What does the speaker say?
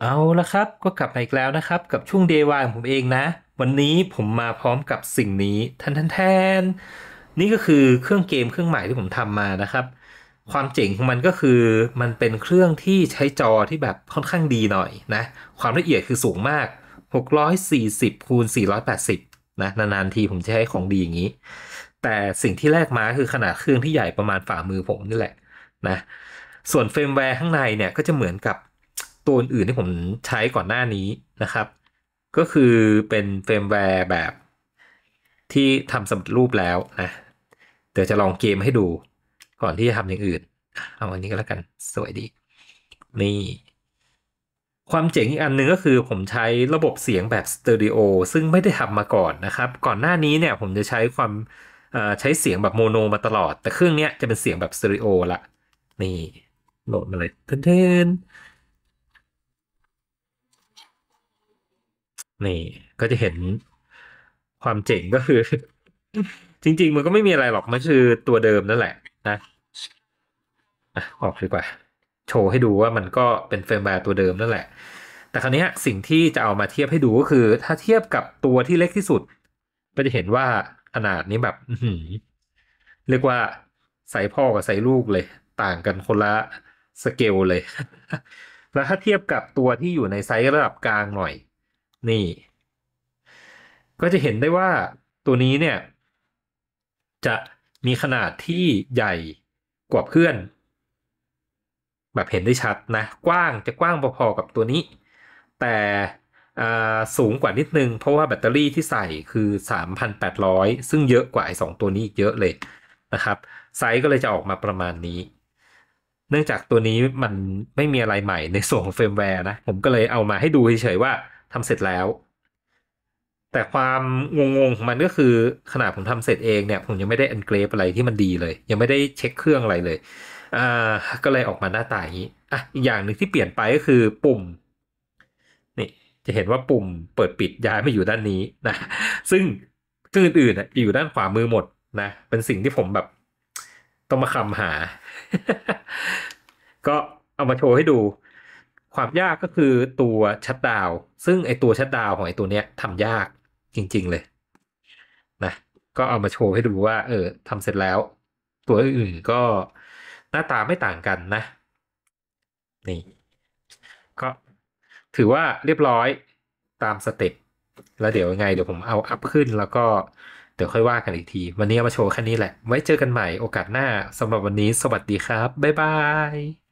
เอาละครับก็กลับมาอีกแล้วนะครับกับช่วงเดวายของผมเองนะ วันนี้ผมมาพร้อมกับสิ่งนี้ทันทันแทนนี่ก็คือเครื่องเกมเครื่องใหม่ที่ผมทำมานะครับ ความเจ๋งของมันก็คือ มันเป็นเครื่องที่ใช้จอที่แบบค่อนข้างดีหน่อยนะความละเอียดคือสูงมาก 640คูณ480นะนานๆทีผมจะใช้ของดีอย่างนี้ แต่สิ่งที่แลกมาคือขนาดเครื่องที่ใหญ่ประมาณฝ่ามือผมนี่แหละนะส่วนเฟรมแวร์ข้างในเนี่ยก็จะเหมือนกับตัวอื่นที่ผมใช้ก่อนหน้านี้นะครับ ก็คือเป็นเฟรมแวร์แบบ ที่ทำสำเร็จรูปแล้วนะ เดี๋ยวจะลองเกมให้ดูก่อนที่จะทำอย่างอื่นเอาอันนี้ก็แล้วกันสวยดี นี่ ความเจ๋งอีกอันหนึ่งก็คือผมใช้ระบบเสียงแบบสตูดิโอซึ่งไม่ได้ทำมาก่อนนะครับ ก่อนหน้านี้เนี่ยผมจะใช้ความใช้เสียงแบบโมโนมาตลอด แต่เครื่องนี้จะเป็นเสียงแบบสตูดิโอละนี่โหลดมาเลยเทนนี่ก็จะเห็นความเจ๋งก็คือ จริงๆมันก็ไม่มีอะไรหรอกมันคือตัวเดิมนั่นแหละ นะออกดีกว่าโชว์ให้ดูว่ามันก็เป็นเฟรมแวร์ตัวเดิมนั่นแหละ แต่คราวนี้สิ่งที่จะเอามาเทียบให้ดูก็คือ ถ้าเทียบกับตัวที่เล็กที่สุดก็จะเห็นว่าขนาดนี้แบบเรียกว่าใส่พ่อกับใส่ลูกเลย ต่างกันคนละสเกลเลยแล้วถ้าเทียบกับตัวที่อยู่ในไซส์ระดับกลางหน่อยนี่ ก็จะเห็นได้ว่าตัวนี้เนี่ย จะมีขนาดที่ใหญ่กว่าเพื่อน แบบเห็นได้ชัดนะ กว้างจะกว้างพอๆกับตัวนี้ แต่สูงกว่านิดนึงเพราะว่าแบตเตอรี่ที่ใส่คือ 3,800 ซึ่งเยอะกว่าไอ้สตัวนี้เยอะเลยนะครับ ไซส์ก็เลยจะออกมาประมาณนี้ เนื่องจากตัวนี้มันไม่มีอะไรใหม่ในส่วนของเฟรมแวร์นะผมก็เลยเอามาให้ดูเฉยๆว่าทำเสร็จแล้ว แต่ความงงๆของมันก็คือขนาดผมทำเสร็จเองเนี่ย ผมยังไม่ได้อันเกรฟอะไรที่มันดีเลย ยังไม่ได้เช็คเครื่องอะไรเลยอ่าก็เลยออกมาหน้าตาอย่างนี้อ่ะอีกอย่างหนึ่งที่เปลี่ยนไปก็คือปุ่มนี่จะเห็นว่าปุ่มเปิดปิดย้ายมาอยู่ด้านนี้นะ ซึ่งเครื่องอื่นๆอยู่ด้านขวามือหมดนะ เป็นสิ่งที่ผมแบบต้องมาคำหา ก็เอามาโชว์ให้ดูความยากก็คือตัวชัดดาวซึ่งไอตัวชัดดาวของไอตัวเนี้ยทำยากจริงๆเลย นะก็เอามาโชว์ให้ดูว่าเออทำเสร็จแล้ว ตัวอื่นก็หน้าตาไม่ต่างกันนะนี่ก็ถือว่าเรียบร้อยตามสเต็ปแล้วเดี๋ยวยังไงเดี๋ยวผมเอาอัพขึ้นแล้วก็ เดี๋ยวค่อยว่ากันอีกทีวันนี้มาโชว์แค่นี้แหละ ไว้เจอกันใหม่โอกาสหน้าสำหรับวันนี้ สวัสดีครับบ๊ายบาย